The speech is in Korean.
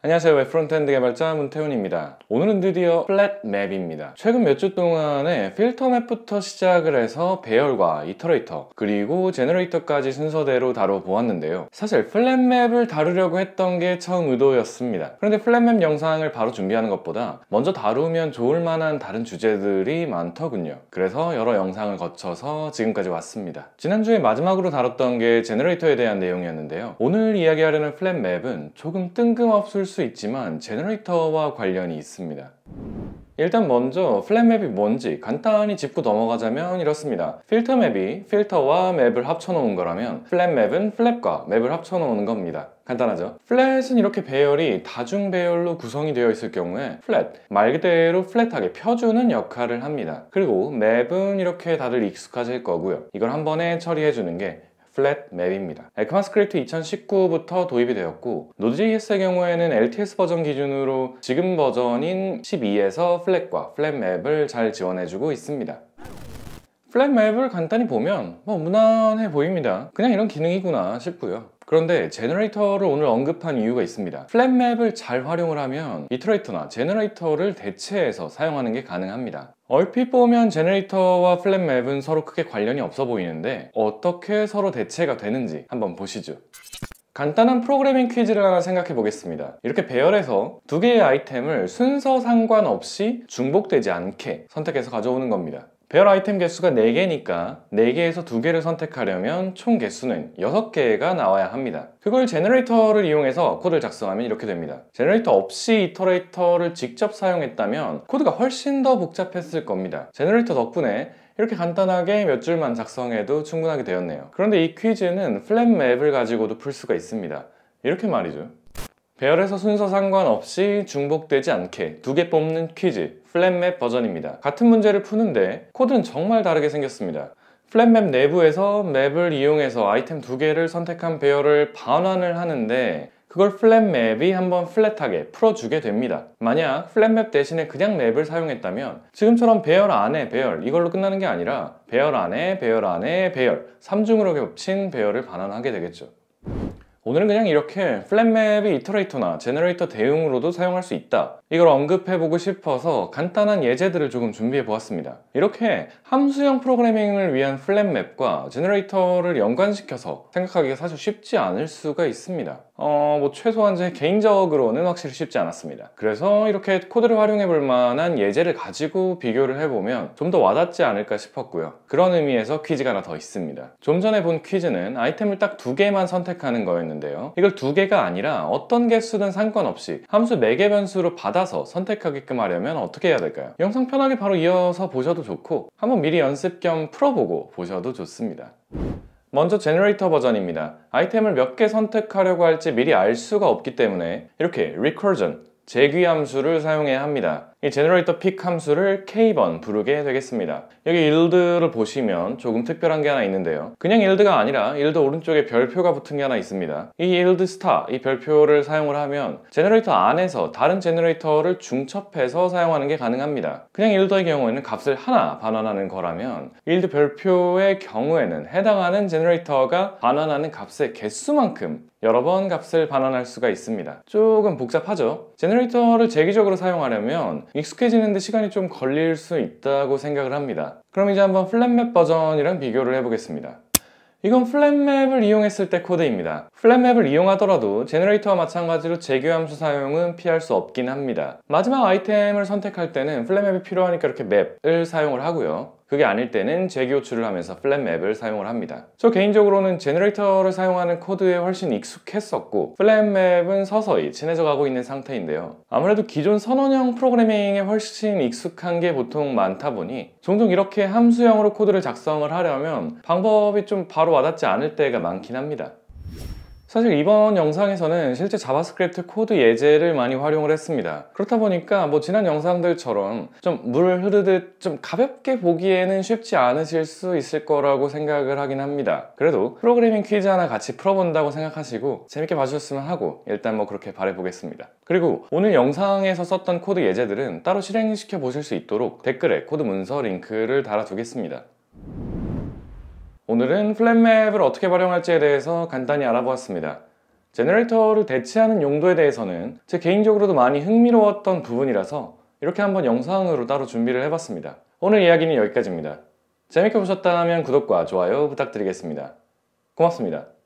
안녕하세요 웹프론트엔드 개발자 문태훈입니다 오늘은 드디어 플랫 맵입니다 최근 몇 주 동안에 필터 맵부터 시작을 해서 배열과 이터레이터 그리고 제너레이터까지 순서대로 다뤄보았는데요 사실 플랫 맵을 다루려고 했던 게 처음 의도였습니다 그런데 플랫 맵 영상을 바로 준비하는 것보다 먼저 다루면 좋을 만한 다른 주제들이 많더군요 그래서 여러 영상을 거쳐서 지금까지 왔습니다 지난주에 마지막으로 다뤘던 게 제너레이터에 대한 내용이었는데요 오늘 이야기하려는 플랫 맵은 조금 뜬금없을 수 있지만 제너레이터와 관련이 있습니다. 일단 먼저 플랫맵이 뭔지 간단히 짚고 넘어가자면 이렇습니다. 필터맵이 필터와 맵을 합쳐놓은 거라면 플랫맵은 플랫과 맵을 합쳐놓은 겁니다. 간단하죠? 플랫은 이렇게 배열이 다중 배열로 구성이 되어 있을 경우에 플랫, 말 그대로 플랫하게 펴주는 역할을 합니다. 그리고 맵은 이렇게 다들 익숙하실 거고요. 이걸 한 번에 처리해주는 게 플랫 맵입니다. 에크마스크립트 2019부터 도입이 되었고 노드.js의 경우에는 LTS 버전 기준으로 지금 버전인 12에서 플랫과 플랫 맵을 잘 지원해주고 있습니다. 플랫맵을 간단히 보면 뭐 무난해 보입니다 그냥 이런 기능이구나 싶고요 그런데 제너레이터를 오늘 언급한 이유가 있습니다 플랫맵을 잘 활용을 하면 이터레이터나 제너레이터를 대체해서 사용하는 게 가능합니다 얼핏 보면 제너레이터와 플랫맵은 서로 크게 관련이 없어 보이는데 어떻게 서로 대체가 되는지 한번 보시죠 간단한 프로그래밍 퀴즈를 하나 생각해 보겠습니다 이렇게 배열해서 두 개의 아이템을 순서 상관없이 중복되지 않게 선택해서 가져오는 겁니다 배열 아이템 개수가 4개니까 4개에서 2개를 선택하려면 총 개수는 6개가 나와야 합니다. 그걸 제너레이터를 이용해서 코드를 작성하면 이렇게 됩니다. 제너레이터 없이 이터레이터를 직접 사용했다면 코드가 훨씬 더 복잡했을 겁니다. 제너레이터 덕분에 이렇게 간단하게 몇 줄만 작성해도 충분하게 되었네요. 그런데 이 퀴즈는 플랫맵을 가지고도 풀 수가 있습니다. 이렇게 말이죠. 배열에서 순서 상관없이 중복되지 않게 두 개 뽑는 퀴즈 플랫맵 버전입니다. 같은 문제를 푸는데 코드는 정말 다르게 생겼습니다. 플랫맵 내부에서 맵을 이용해서 아이템 두 개를 선택한 배열을 반환을 하는데 그걸 플랫맵이 한번 플랫하게 풀어주게 됩니다. 만약 플랫맵 대신에 그냥 맵을 사용했다면 지금처럼 배열 안에 배열 이걸로 끝나는 게 아니라 배열 안에 배열 안에 배열 3중으로 겹친 배열을 반환하게 되겠죠. 오늘은 그냥 이렇게 플랫맵이 이터레이터나 제너레이터 대응으로도 사용할 수 있다 이걸 언급해보고 싶어서 간단한 예제들을 조금 준비해보았습니다 이렇게 함수형 프로그래밍을 위한 플랫맵과 제너레이터를 연관시켜서 생각하기가 사실 쉽지 않을 수가 있습니다 어, 뭐 최소한 제 개인적으로는 확실히 쉽지 않았습니다 그래서 이렇게 코드를 활용해 볼 만한 예제를 가지고 비교를 해보면 좀 더 와닿지 않을까 싶었고요 그런 의미에서 퀴즈가 하나 더 있습니다 좀 전에 본 퀴즈는 아이템을 딱 두 개만 선택하는 거였는데 있는데요. 이걸 두 개가 아니라 어떤 개수든 상관없이 함수 매개 네 변수로 받아서 선택하게끔 하려면 어떻게 해야 될까요? 영상 편하게 바로 이어서 보셔도 좋고 한번 미리 연습 겸 풀어보고 보셔도 좋습니다. 먼저 제너레이터 버전입니다. 아이템을 몇 개 선택하려고 할지 미리 알 수가 없기 때문에 이렇게 recursion, 재귀 함수를 사용해야 합니다. 이 제너레이터 픽 함수를 K번 부르게 되겠습니다. 여기 일드를 보시면 조금 특별한 게 하나 있는데요. 그냥 일드가 아니라 일드 오른쪽에 별표가 붙은 게 하나 있습니다. 이 일드 스타, 이 별표를 사용을 하면 제너레이터 안에서 다른 제너레이터를 중첩해서 사용하는 게 가능합니다. 그냥 일드의 경우에는 값을 하나 반환하는 거라면 일드 별표의 경우에는 해당하는 제너레이터가 반환하는 값의 개수만큼 여러 번 값을 반환할 수가 있습니다. 조금 복잡하죠? 제너레이터를 재기적으로 사용하려면 익숙해지는 데 시간이 좀 걸릴 수 있다고 생각을 합니다. 그럼 이제 한번 플랫맵 버전이랑 비교를 해보겠습니다. 이건 플랫맵을 이용했을 때 코드입니다. 플랫맵을 이용하더라도 제너레이터와 마찬가지로 재교 함수 사용은 피할 수 없긴 합니다. 마지막 아이템을 선택할 때는 플랫맵이 필요하니까 이렇게 맵을 사용을 하고요. 그게 아닐 때는 재교출을 하면서 플랫맵을 사용을 합니다. 저 개인적으로는 제너레이터를 사용하는 코드에 훨씬 익숙했었고 플랫맵은 서서히 친해져 가고 있는 상태인데요. 아무래도 기존 선언형 프로그래밍에 훨씬 익숙한 게 보통 많다 보니 종종 이렇게 함수형으로 코드를 작성을 하려면 방법이 좀 바로 와닿지 않을 때가 많긴 합니다. 사실 이번 영상에서는 실제 자바스크립트 코드 예제를 많이 활용을 했습니다 그렇다 보니까 뭐 지난 영상들처럼 좀 물 흐르듯 좀 가볍게 보기에는 쉽지 않으실 수 있을 거라고 생각을 하긴 합니다 그래도 프로그래밍 퀴즈 하나 같이 풀어본다고 생각하시고 재밌게 봐주셨으면 하고 일단 뭐 그렇게 바래보겠습니다 그리고 오늘 영상에서 썼던 코드 예제들은 따로 실행시켜 보실 수 있도록 댓글에 코드 문서 링크를 달아두겠습니다 오늘은 플랜맵을 어떻게 활용할지에 대해서 간단히 알아보았습니다. 제너레이터를 대체하는 용도에 대해서는 제 개인적으로도 많이 흥미로웠던 부분이라서 이렇게 한번 영상으로 따로 준비를 해봤습니다. 오늘 이야기는 여기까지입니다. 재밌게 보셨다면 구독과 좋아요 부탁드리겠습니다. 고맙습니다.